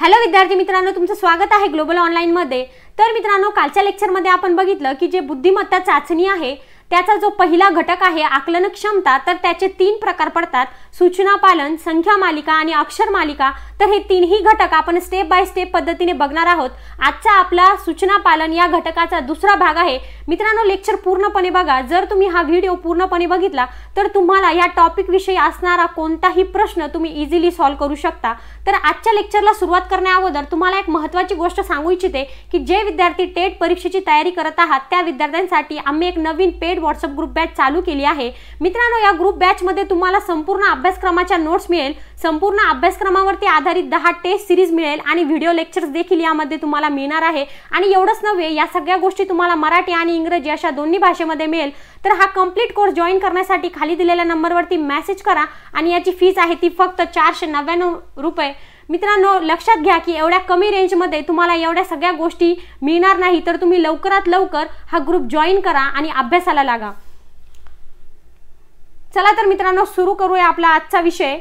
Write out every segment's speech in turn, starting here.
hello विद्यार्थी मित्रांनो तुमचं स्वागत आहे ग्लोबल ऑनलाईनमध्ये तर मित्रांनो कालच्या लेक्चरमध्ये आपण बघितलं की जे बुद्धिमत्ता चाचणी आहे त्याचा जो पहिला घटक आहे आकलन क्षमता तर त्याचे तीन प्रकार पडतात सूचना पालन संख्या मालिका आणि अक्षर मालिका तर हे तीनही घटक आपण स्टेप बाय स्टेप पद्धतीने बघणार आहोत आजचा आपला सूचना पालन या घटकाचा दुसरा भाग आहे मित्रांनो लेक्चर पूर्णपणे बघा जर तुम्ही हा व्हिडिओ पूर्णपणे बघितला तर तुम्हाला या टॉपिक विषयी असणारा कोणताही प्रश्न तुम्ही इझिली सॉल्व्ह करू शकता तर आजच्या लेक्चरला सुरुवात अगोदर तुम्हाला एक महत्वाची गोष्ट सांगू इच्छिते की जे विद्यार्थी टेट परीक्षेची तयारी करत आहात त्या विद्यार्थ्यांसाठी आम्ही एक नवीन paid paid WhatsApp group batch चालू केली आहे मित्रांनो या ग्रुप बॅचमध्ये तुम्हाला संपूर्ण अभ्यासक्रमाच्या नोट्स मिळेल संपूर्ण अभ्यासक्रमावरती आधारित दहा टेस्ट सिरीज मिळेल आणि व्हिडिओ लेक्चर्स देखील यामध्ये तुम्हाला मिळणार आहे आणि एवढंच नव्हे या सगळ्या गोष्टी तुम्हाला मराठी आणि इंग्रजी अशा दोन्ही भाषेमध्ये मिळेल तर हा कम्प्लीट कोर्स जॉईन करण्यासाठी खाली दिलेल्या नंबरवरती मेसेज करा आणि याची फीज आहे ती फक्त चारशे रुपये मित्रांनो लक्षात घ्या की एवढ्या कमी रेंजमध्ये तुम्हाला एवढ्या सगळ्या गोष्टी मिळणार नाही तर तुम्ही लवकरात लवकर हा ग्रुप जॉईन करा आणि अभ्यासाला लागा चला तर मित्रांनो सुरू करूया आपला आजचा विषय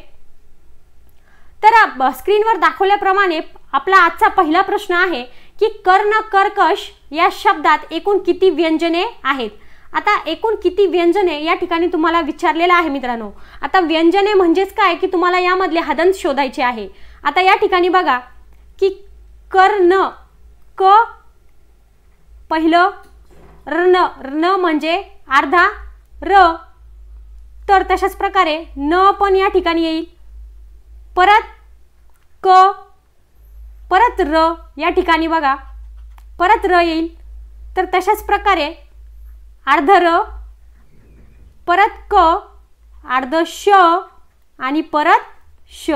तर स्क्रीनवर दाखवल्याप्रमाणे आपला आजचा पहिला प्रश्न आहे की कर्ण कर्कश या शब्दात एकूण किती व्यंजने आहेत आता एकूण किती व्यंजने या ठिकाणी तुम्हाला विचारलेलं आहे मित्रांनो आता व्यंजने म्हणजेच काय की तुम्हाला यामधले हदन शोधायचे आहे आता या ठिकाणी बघा की कर्ण क पहिलं रण न म्हणजे अर्धा र तर तशाच प्रकारे न पण या ठिकाणी येईल परत क परत र या ठिकाणी बघा परत र येईल तर तशाच प्रकारे अर्ध र परत क अर्ध श आणि परत श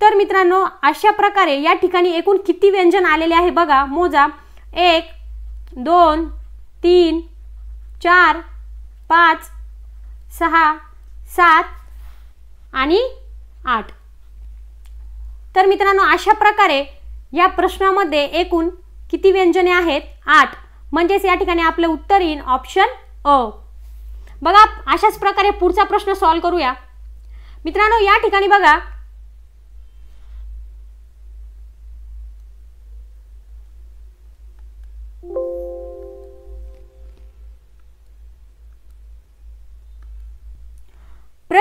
तर मित्रांनो अशा प्रकारे या ठिकाणी एकूण किती व्यंजन आलेले आहे बघा मोजा एक दोन तीन चार पाच सहा सात आणि आठ तर मित्रांनो अशा प्रकारे या प्रश्नामध्ये एकूण किती व्यंजने आहेत आठ म्हणजेच या ठिकाणी आपलं उत्तर येईल ऑप्शन अ बघा अशाच प्रकारे पुढचा प्रश्न सॉल्व करूया मित्रांनो या ठिकाणी बघा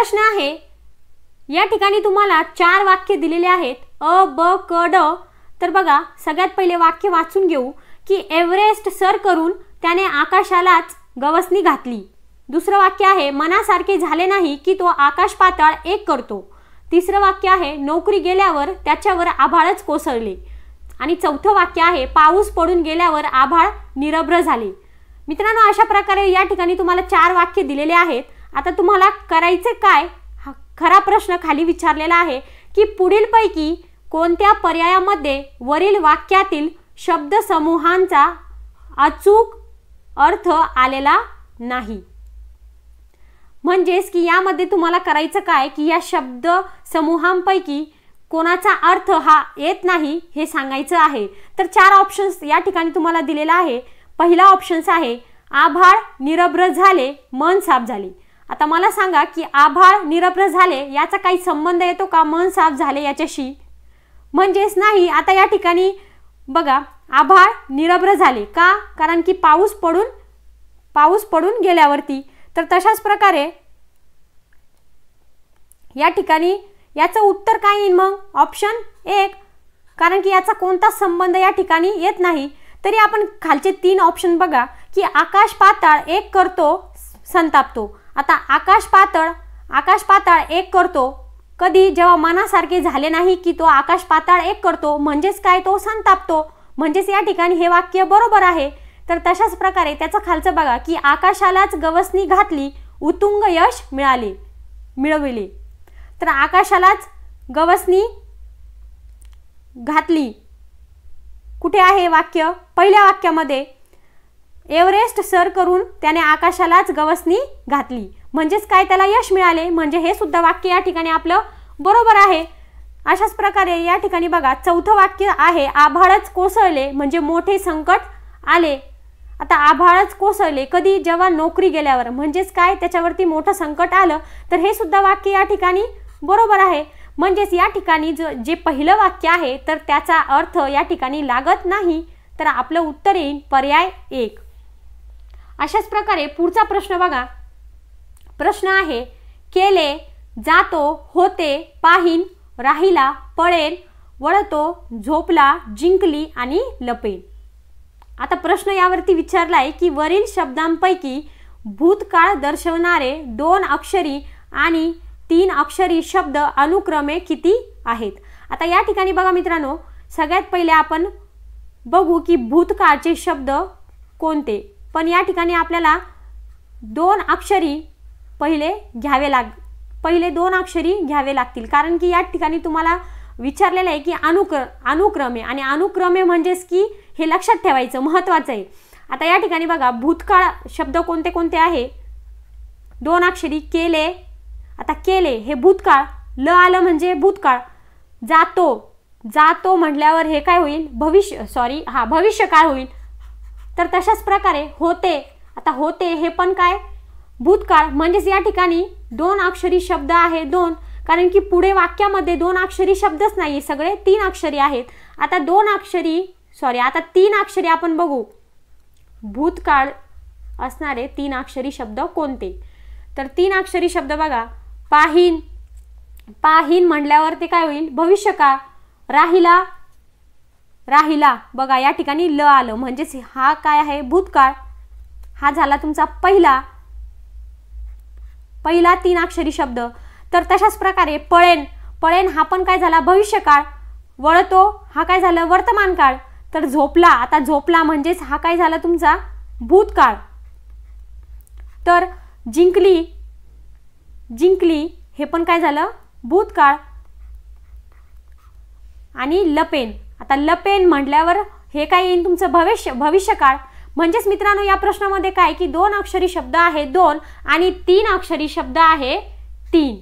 प्रश्न आहे या ठिकाणी तुम्हाला चार वाक्य दिलेले आहेत अ ब क ड तर बघा सगळ्यात पहिले वाक्य वाचून घेऊ की एव्हरेस्ट सर करून त्याने आकाशालाच गवसणी घातली दुसरं वाक्य आहे मनासारखे झाले नाही की तो आकाश पाताळ एक करतो तिसरं वाक्य आहे नोकरी गेल्यावर त्याच्यावर आभाळच कोसळले आणि चौथं वाक्य आहे पाऊस पडून गेल्यावर आभाळ निरभ्र झाले मित्रांनो अशा प्रकारे या ठिकाणी तुम्हाला चार वाक्य दिलेले आहेत आता तुम्हाला करायचं काय हा खरा प्रश्न खाली विचारलेला आहे की पुढीलपैकी कोणत्या पर्यायामध्ये वरील वाक्यातील शब्दसमूहांचा अचूक अर्थ आलेला नाही म्हणजेच की यामध्ये तुम्हाला करायचं काय की या शब्द समूहांपैकी कोणाचा अर्थ हा येत नाही हे सांगायचं आहे तर चार ऑप्शन्स या ठिकाणी तुम्हाला दिलेला आहे पहिला ऑप्शन्स आहे आभाळ निरभ्र झाले मन साफ झाले आता मला सांगा की आभाळ निरभ्र झाले याचा काही संबंध येतो का मन साफ झाले याच्याशी म्हणजेच नाही आता या ठिकाणी बघा आभाळ निरभ्र झाले का कारण की पाऊस पडून पाऊस पडून गेल्यावरती तर तशाच प्रकारे या ठिकाणी याचं उत्तर काय येईल मग ऑप्शन एक कारण की याचा कोणता संबंध या ठिकाणी येत नाही तरी आपण खालचे तीन ऑप्शन बघा की आकाश पाताळ एक करतो संतापतो आता आकाश पातळ आकाश पाताळ एक करतो कधी जेव्हा मनासारखे झाले नाही की तो आकाश पाताळ एक करतो म्हणजेच काय तो संतापतो म्हणजेच या ठिकाणी हे वाक्य बरोबर आहे तर तशाच प्रकारे त्याचं खालचं बघा की आकाशालाच गवसणी घातली उतुंग यश मिळाले मिळविले तर आकाशालाच गवसणी घातली कुठे आहे वाक्य पहिल्या वाक्यामध्ये एव्हरेस्ट सर करून त्याने आकाशालाच गवसणी घातली म्हणजेच काय त्याला यश मिळाले म्हणजे हे सुद्धा वाक्य या ठिकाणी आपलं बरोबर आहे अशाच प्रकारे या ठिकाणी बघा चौथं वाक्य आहे आभाळच कोसळले म्हणजे मोठे संकट आले आता आभाळच कोसळले कधी जेव्हा नोकरी गेल्यावर म्हणजेच काय त्याच्यावरती मोठं संकट आलं तर हे सुद्धा वाक्य या ठिकाणी बरोबर आहे म्हणजेच या ठिकाणी जो जे पहिलं वाक्य आहे तर त्याचा अर्थ या ठिकाणी लागत नाही तर आपलं उत्तर येईल पर्याय एक अशाच प्रकारे पुढचा प्रश्न बघा प्रश्न आहे केले जातो होते पाहिन राहिला पळेल वळतो झोपला जिंकली आणि लपेल आता प्रश्न यावरती विचारला आहे की वरील शब्दांपैकी भूतकाळ दर्शवणारे दोन अक्षरी आणि तीन अक्षरी शब्द अनुक्रमे किती आहेत आता या ठिकाणी बघा मित्रांनो सगळ्यात पहिले आपण बघू की भूतकाळचे शब्द कोणते पण या ठिकाणी आपल्याला दोन अक्षरी पहिले घ्यावे लाग पहिले दोन अक्षरी घ्यावे लागतील कारण की या ठिकाणी तुम्हाला विचारलेलं आहे की अनुक्र अनुक्रमे आणि अनुक्रमे म्हणजेच की हे लक्षात ठेवायचं महत्त्वाचं आहे आता या ठिकाणी बघा भूतकाळ शब्द कोणते कोणते आहे दोन अक्षरी केले आता केले हे भूतकाळ ल आलं म्हणजे भूतकाळ जातो जातो म्हटल्यावर हे काय होईल भविष्य सॉरी हा भविष्य काय होईल तर तशाच प्रकारे होते आता होते हे पण काय भूतकाळ म्हणजेच या ठिकाणी दोन अक्षरी शब्द आहे दोन कारण की पुढे वाक्यामध्ये दोन अक्षरी शब्दच नाही सगळे तीन अक्षरी आहेत आता दोन अक्षरी सॉरी आता तीन अक्षरी आपण बघू भूतकाळ असणारे तीन अक्षरी शब्द कोणते तर तीन अक्षरी शब्द बघा पाहीन पाहीन म्हणल्यावर ते काय होईल भविष्यकाळ राहिला राहिला बघा या ठिकाणी ल आलं म्हणजेच हा काय आहे भूतकाळ हा झाला तुमचा पहिला पहिला तीन अक्षरी शब्द तर तशाच प्रकारे पळेन पळेन हा पण काय झाला भविष्यकाळ वळतो हा काय झालं वर्तमान काळ तर झोपला आता झोपला म्हणजेच हा काय झाला तुमचा भूतकाळ तर जिंकली जिंकली हे पण काय झालं भूतकाळ आणि लपेन आता लपेन म्हटल्यावर हे काय येईल तुमचं भविष्य भविष्यकाळ म्हणजेच मित्रांनो या प्रश्नामध्ये काय की दोन अक्षरी शब्द आहे दोन आणि तीन अक्षरी शब्द आहे तीन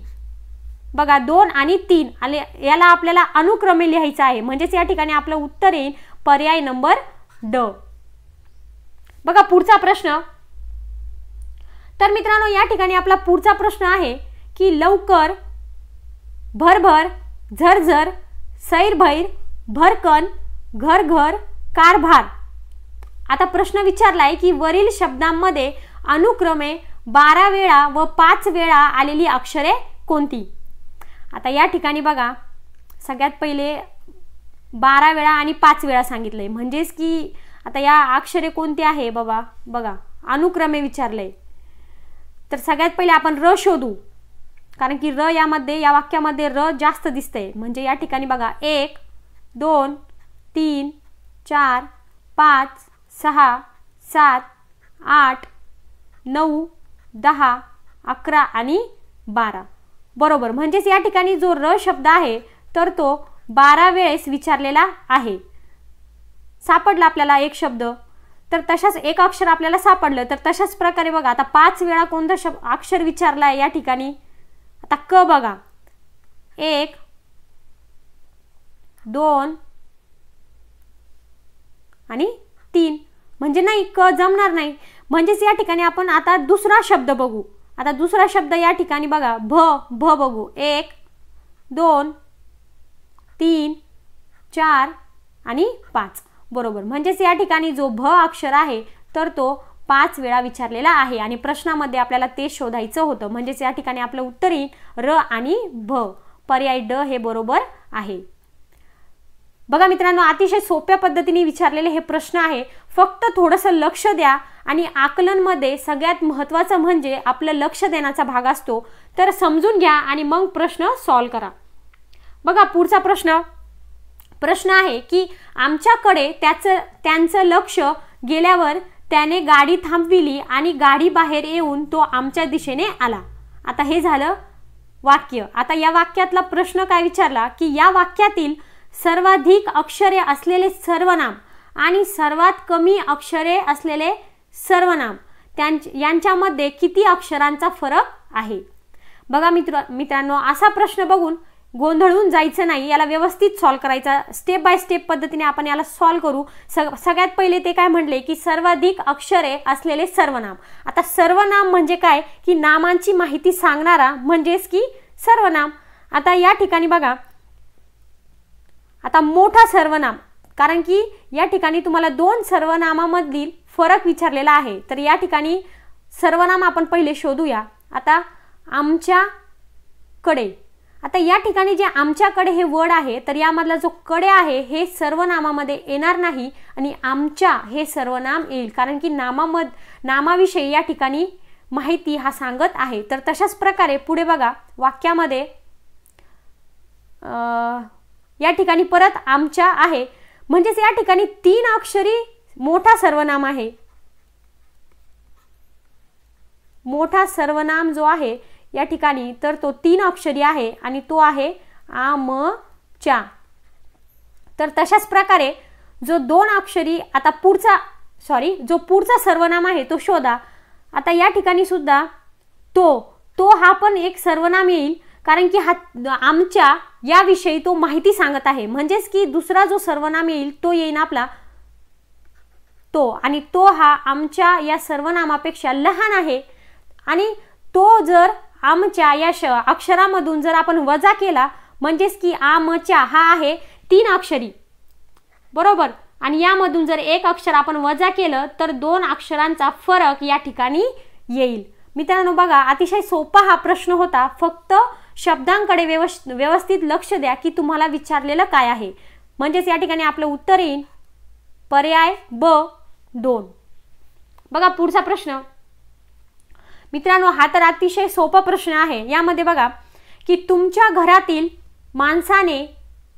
बघा दोन आणि तीन आणि याला आपल्याला अनुक्रमे लिहायचं आहे म्हणजेच या ठिकाणी आपलं उत्तर येईल पर्याय नंबर ड बघा पुढचा प्रश्न तर मित्रांनो या ठिकाणी आपला पुढचा प्रश्न आहे की लवकर भरभर झरझर सैरभैर भरकन घरघर कारभार आता प्रश्न विचारलाय की वरील शब्दांमध्ये अनुक्रमे बारा वेळा व पाच वेळा आलेली अक्षरे कोणती आता या ठिकाणी बघा सगळ्यात पहिले बारा वेळा आणि पाच वेळा सांगितलंय म्हणजेच की आता या अक्षरे कोणती आहे बाबा बघा अनुक्रमे विचारलंय तर सगळ्यात पहिले आपण र शोधू कारण की र यामध्ये या वाक्यामध्ये र जास्त दिसतंय म्हणजे या ठिकाणी बघा एक दोन तीन चार पाच सहा सात आठ नऊ दहा अकरा आणि बारा बरोबर म्हणजेच या ठिकाणी जो र शब्द आहे तर तो बारा वेळेस विचारलेला आहे सापडला आपल्याला एक शब्द तर तशाच एक अक्षर आपल्याला सापडलं तर तशाच प्रकारे बघा आता पाच वेळा कोणता शब्द अक्षर विचारला आहे या ठिकाणी आता क बघा एक दोन आणि तीन म्हणजे नाही क जमणार नाही म्हणजेच या ठिकाणी आपण आता दुसरा शब्द बघू आता दुसरा शब्द या ठिकाणी बघा भ भ बघू एक दोन तीन चार आणि पाच बरोबर म्हणजेच या ठिकाणी जो भ अक्षर आहे तर तो पाच वेळा विचारलेला आहे आणि प्रश्नामध्ये आपल्याला ते शोधायचं होतं म्हणजेच या ठिकाणी आपलं उत्तर येईल र आणि भ पर्याय ड हे बरोबर आहे बघा मित्रांनो अतिशय सोप्या पद्धतीने विचारलेले हे प्रश्न आहे फक्त थोडंसं लक्ष द्या आणि आकलनमध्ये सगळ्यात महत्त्वाचं म्हणजे आपलं लक्ष देण्याचा भाग असतो तर समजून घ्या आणि मग प्रश्न सॉल्व करा बघा पुढचा प्रश्न प्रश्न आहे की आमच्याकडे त्याचं त्यांचं लक्ष गेल्यावर त्याने गाडी थांबविली आणि गाडी बाहेर येऊन तो आमच्या दिशेने आला आता हे झालं वाक्य आता या वाक्यातला प्रश्न काय विचारला की या वाक्यातील सर्वाधिक अक्षरे असलेले सर्वनाम आणि सर्वात कमी अक्षरे असलेले सर्वनाम त्यांच्यामध्ये यांच्यामध्ये किती अक्षरांचा फरक आहे बघा मित्र मित्रांनो असा प्रश्न बघून गोंधळून जायचं नाही याला व्यवस्थित सॉल्व करायचा स्टेप बाय स्टेप पद्धतीने आपण याला सॉल्व करू स सगळ्यात पहिले ते काय म्हणले की सर्वाधिक अक्षरे असलेले सर्वनाम आता सर्वनाम म्हणजे काय की नामांची माहिती सांगणारा म्हणजेच की सर्वनाम आता या ठिकाणी बघा आता मोठा सर्वनाम कारण की या ठिकाणी तुम्हाला दोन सर्वनामामधील फरक विचारलेला आहे तर या ठिकाणी सर्वनाम आपण पहिले शोधूया आता आमच्याकडे आता या ठिकाणी जे आमच्याकडे हे वड आहे तर यामधला जो कडे आहे हे सर्वनामामध्ये येणार नाही आणि आमच्या हे सर्वनाम येईल कारण की नामामध नामाविषयी या ठिकाणी माहिती हा सांगत आहे तर तशाच प्रकारे पुढे बघा वाक्यामध्ये या ठिकाणी परत आमच्या आहे म्हणजेच या ठिकाणी तीन अक्षरी मोठा सर्वनाम आहे मोठा सर्वनाम जो आहे या ठिकाणी तर तो तीन अक्षरी आहे आणि तो आहे आमच्या तर तशाच प्रकारे जो दोन अक्षरी आता पुढचा सॉरी जो पुढचा सर्वनाम आहे तो शोधा आता या ठिकाणी सुद्धा तो तो हा पण एक सर्वनाम येईल कारण की हा आमच्या याविषयी तो माहिती सांगत आहे म्हणजेच की दुसरा जो सर्वनाम येईल तो येईन आपला तो आणि तो हा आमच्या या सर्वनामापेक्षा लहान आहे आणि तो जर आमच्या या श अक्षरामधून जर आपण वजा केला म्हणजेच की आमच्या हा आहे तीन अक्षरी बरोबर आणि यामधून जर एक अक्षर आपण वजा केलं तर दोन अक्षरांचा फरक या ठिकाणी येईल मित्रांनो बघा अतिशय सोपा हा प्रश्न होता फक्त शब्दांकडे व्यवस्थित लक्ष द्या की तुम्हाला विचारलेलं काय आहे म्हणजेच या ठिकाणी आपलं उत्तर येईल पर्याय ब दोन बघा पुढचा प्रश्न मित्रांनो हा तर अतिशय सोपा प्रश्न आहे यामध्ये बघा की तुमच्या घरातील माणसाने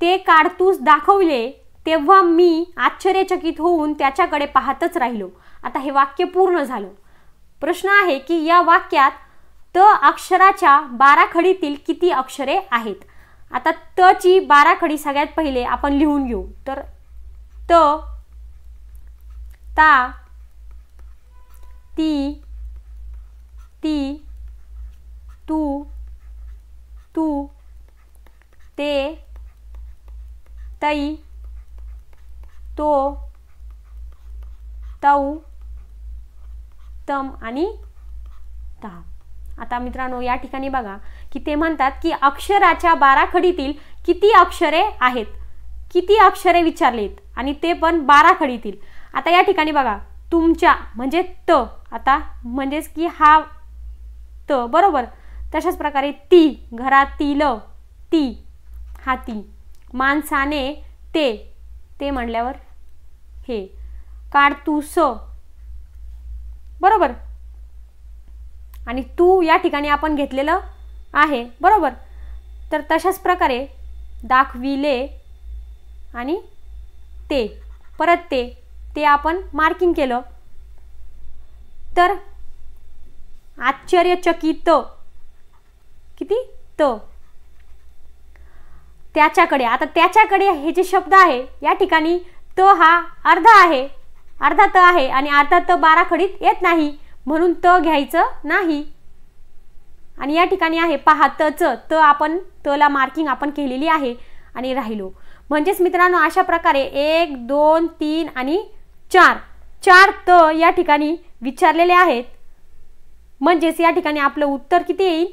ते काढतूस दाखवले तेव्हा मी आश्चर्यचकित होऊन त्याच्याकडे पाहतच राहिलो आता हे वाक्य पूर्ण झालं प्रश्न आहे की या वाक्यात त अक्षराच्या बाराखडीतील किती अक्षरे आहेत आता त ची बारा सगळ्यात पहिले आपण लिहून घेऊ तर त ता ती ती तू तू ते तई तो तऊ तम आणि ता आता मित्रांनो या ठिकाणी बघा की ते म्हणतात की अक्षराच्या बाराखडीतील किती अक्षरे आहेत किती अक्षरे विचारलीत आणि ते पण बाराखडीतील आता या ठिकाणी बघा तुमच्या म्हणजे त आता म्हणजेच की हा त बरोबर तशाच प्रकारे ती घरातील ती ती माणसाने ते ते म्हणल्यावर हे काढतूस बरोबर आणि तू या ठिकाणी आपण घेतलेलं आहे बरोबर तर तशाच प्रकारे दाखविले आणि ते परत ते ते आपण मार्किंग केलं तर आश्चर्यचकित किती त त्याच्याकडे आता त्याच्याकडे हे जे शब्द आहे या ठिकाणी त हा अर्धा आहे अर्धा त आहे आणि अर्धा त बाराखडीत येत नाही म्हणून त घ्यायचं नाही आणि या ठिकाणी आहे पहा तचं त आपण तला मार्किंग आपण केलेली आहे आणि राहिलो म्हणजेच मित्रांनो अशा प्रकारे एक दोन तीन आणि चार चार त या ठिकाणी विचारलेले आहेत म्हणजेच या ठिकाणी आपलं उत्तर किती येईल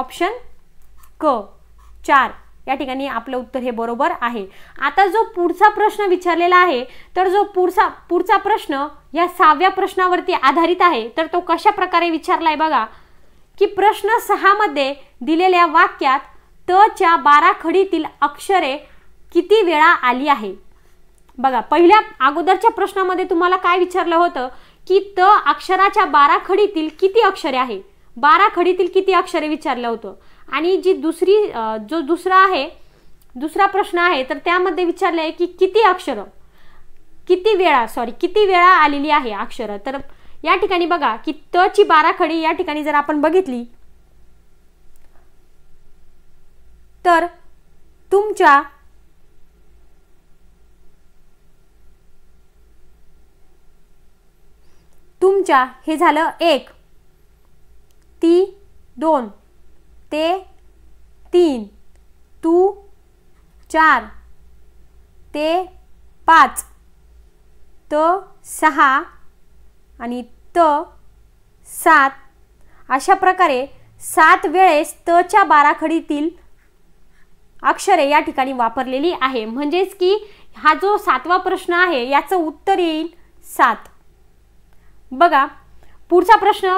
ऑप्शन क चार या ठिकाणी आपलं उत्तर हे बरोबर आहे आता जो पुढचा प्रश्न विचारलेला आहे तर जो पुढचा पुढचा प्रश्न या सहाव्या प्रश्नावरती आधारित आहे तर तो कशा प्रकारे विचारलाय बघा की प्रश्न सहामध्ये दिलेल्या वाक्यात त च्या बारा खडीतील अक्षरे किती वेळा आली आहे बघा पहिल्या अगोदरच्या प्रश्नामध्ये तुम्हाला काय विचारलं होतं की त अक्षराच्या बारा खडीतील किती अक्षरे आहे बारा खडीतील किती अक्षरे विचारलं होतं आणि जी दुसरी जो दुसरा आहे दुसरा प्रश्न आहे तर त्यामध्ये विचारलं आहे की किती अक्षरं किती वेळा सॉरी किती वेळा आलेली आहे अक्षरं तर या ठिकाणी बघा की त ची बारा खडी या ठिकाणी जर आपण बघितली तर तुमच्या तुमच्या हे झालं एक ती दोन ते तीन तू चार ते पाच त सहा आणि त सात अशा प्रकारे सात वेळेस तच्या बाराखडीतील अक्षरे या ठिकाणी वापरलेली आहे म्हणजेच की हा जो सातवा प्रश्न आहे याचं उत्तर येईल सात बघा पुढचा प्रश्न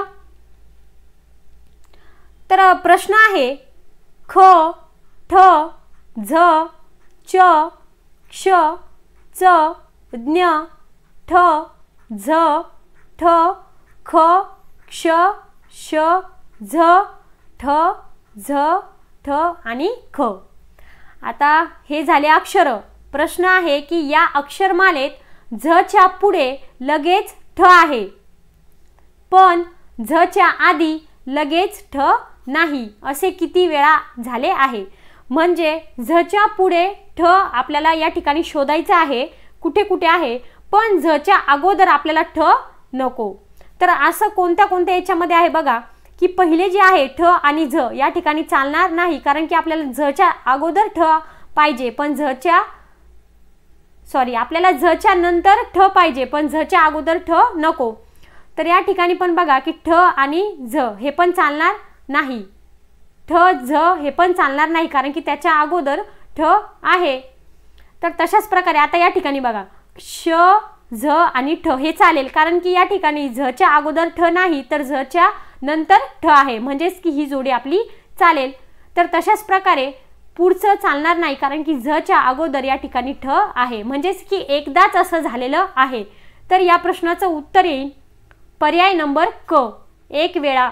तर प्रश्न आहे ख ठ झ च क्ष च ज्ञ ठ झ ठ ख क्ष श झ ठ झ ठ आणि ख आता हे झाले अक्षर प्रश्न आहे की या अक्षरमालेत झच्या पुढे लगेच ठ आहे पण झच्या आधी लगेच ठ नाही असे किती वेळा झाले आहे म्हणजे झच्या पुढे ठ आपल्याला या ठिकाणी शोधायचं आहे कुठे कुठे आहे पण झच्या अगोदर आपल्याला ठ नको तर असं कोणत्या कोणत्या याच्यामध्ये आहे बघा की पहिले जे आहे ठ आणि झ या ठिकाणी चालणार नाही कारण की आपल्याला झच्या अगोदर ठ पाहिजे पण झच्या सॉरी आपल्याला झच्या नंतर ठ पाहिजे पण झच्या अगोदर ठ नको तर या ठिकाणी पण बघा की ठ आणि झ हे पण चालणार नाही ठ झ हे पण चालणार नाही कारण की त्याच्या अगोदर ठ आहे तर तशाच प्रकारे आता या ठिकाणी बघा श झ आणि ठ हे चालेल कारण की या ठिकाणी झच्या अगोदर ठ नाही तर झच्या नंतर ठ आहे म्हणजेच की ही जोडी आपली चालेल तर तशाच प्रकारे पुढचं चालणार नाही कारण की झच्या अगोदर या ठिकाणी ठ आहे म्हणजेच की एकदाच असं झालेलं आहे तर या प्रश्नाचं उत्तर येईल पर्याय नंबर क एक वेळा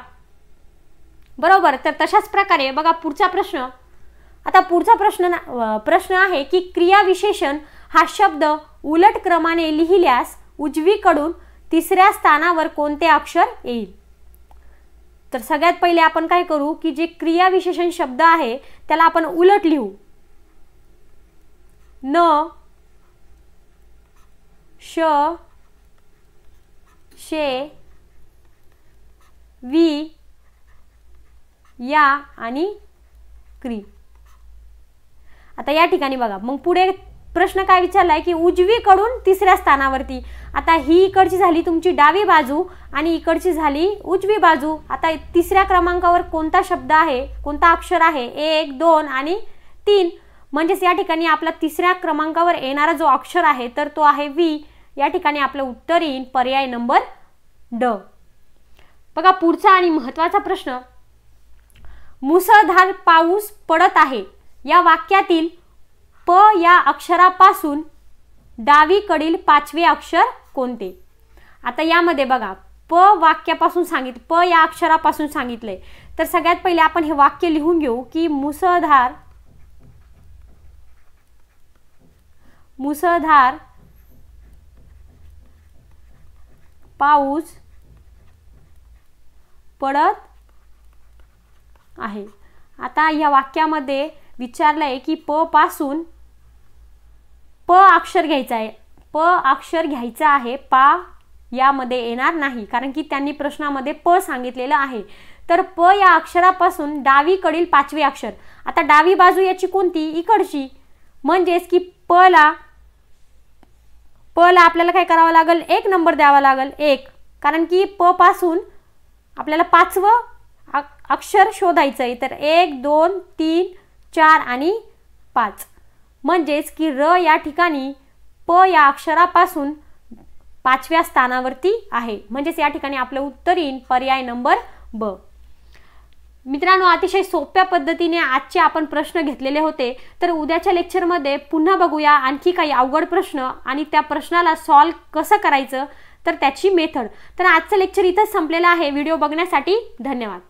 बरोबर तर तशाच प्रकारे बघा पुढचा प्रश्न आता पुढचा प्रश्न प्रश्न आहे की क्रियाविशेषण हा शब्द उलट क्रमाने लिहिल्यास उजवीकडून तिसऱ्या स्थानावर कोणते अक्षर येईल तर सगळ्यात पहिले आपण काय करू की जे क्रियाविशेषण शब्द आहे त्याला आपण उलट लिहू न श शे वी या आणि क्री आता या ठिकाणी बघा मग पुढे प्रश्न काय विचारला आहे की उजवीकडून तिसऱ्या स्थानावरती आता ही इकडची झाली तुमची डावी बाजू आणि इकडची झाली उजवी बाजू आता तिसऱ्या क्रमांकावर कोणता शब्द आहे कोणता अक्षर आहे एक दोन आणि तीन म्हणजेच या ठिकाणी आपला तिसऱ्या क्रमांकावर येणारा जो अक्षर आहे तर तो आहे व्ही या ठिकाणी आपलं उत्तर येईल पर्याय नंबर ड बघा पुढचा आणि महत्त्वाचा प्रश्न मुसळधार पाऊस पडत आहे या वाक्यातील प या अक्षरापासून डावीकडील पाचवे अक्षर कोणते आता यामध्ये बघा प वाक्यापासून सांगित प या अक्षरापासून सांगितलंय तर सगळ्यात पहिले आपण हे वाक्य लिहून घेऊ की मुसळधार मुसळधार पाऊस पडत आहे आता या वाक्यामध्ये विचारलं आहे की प पासून प अक्षर घ्यायचं आहे प अक्षर घ्यायचं आहे पा यामध्ये येणार नाही कारण की त्यांनी प्रश्नामध्ये प सांगितलेलं आहे तर प या अक्षरापासून डावीकडील पाचवे अक्षर आता डावी बाजू याची कोणती इकडची म्हणजेच की प ला प ला आपल्याला काय करावं लागेल एक नंबर द्यावा लागेल एक कारण की प पासून आपल्याला पाचवं अक्षर शोधायचं आहे तर एक दोन तीन चार आणि पाच म्हणजेच की र या ठिकाणी प या अक्षरापासून पाचव्या स्थानावरती आहे म्हणजेच या ठिकाणी आपलं उत्तर येईल पर्याय नंबर ब मित्रांनो अतिशय सोप्या पद्धतीने आजचे आपण प्रश्न घेतलेले होते तर उद्याच्या लेक्चरमध्ये पुन्हा बघूया आणखी काही अवघड प्रश्न आणि त्या प्रश्नाला सॉल्व कसं करायचं तर त्याची मेथड तर आजचं लेक्चर इथंच संपलेलं आहे व्हिडिओ बघण्यासाठी धन्यवाद